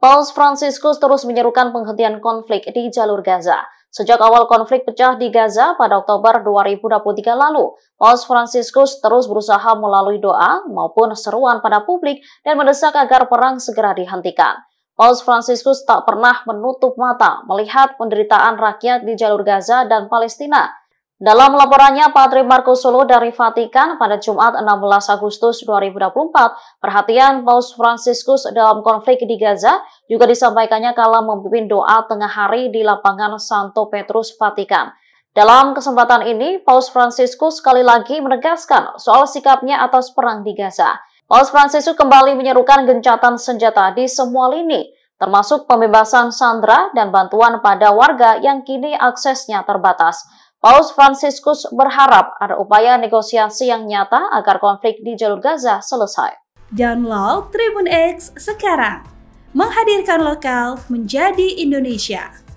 Paus Franciscus terus menyerukan penghentian konflik di jalur Gaza. Sejak awal konflik pecah di Gaza pada Oktober 2023 lalu, Paus Franciscus terus berusaha melalui doa maupun seruan pada publik dan mendesak agar perang segera dihentikan. Paus Franciscus tak pernah menutup mata melihat penderitaan rakyat di jalur Gaza dan Palestina. Dalam laporannya, Patri Marco Solo dari Vatikan pada Jumat 16 Agustus 2024, perhatian Paus Franciscus dalam konflik di Gaza juga disampaikannya kala memimpin doa tengah hari di lapangan Santo Petrus Vatikan. Dalam kesempatan ini, Paus Franciscus sekali lagi menegaskan soal sikapnya atas perang di Gaza. Paus Franciscus kembali menyerukan gencatan senjata di semua lini, termasuk pembebasan Sandra dan bantuan pada warga yang kini aksesnya terbatas. Paus Franciscus berharap ada upaya negosiasi yang nyata agar konflik di Jalur Gaza selesai. Download Tribun X sekarang, menghadirkan lokal menjadi Indonesia.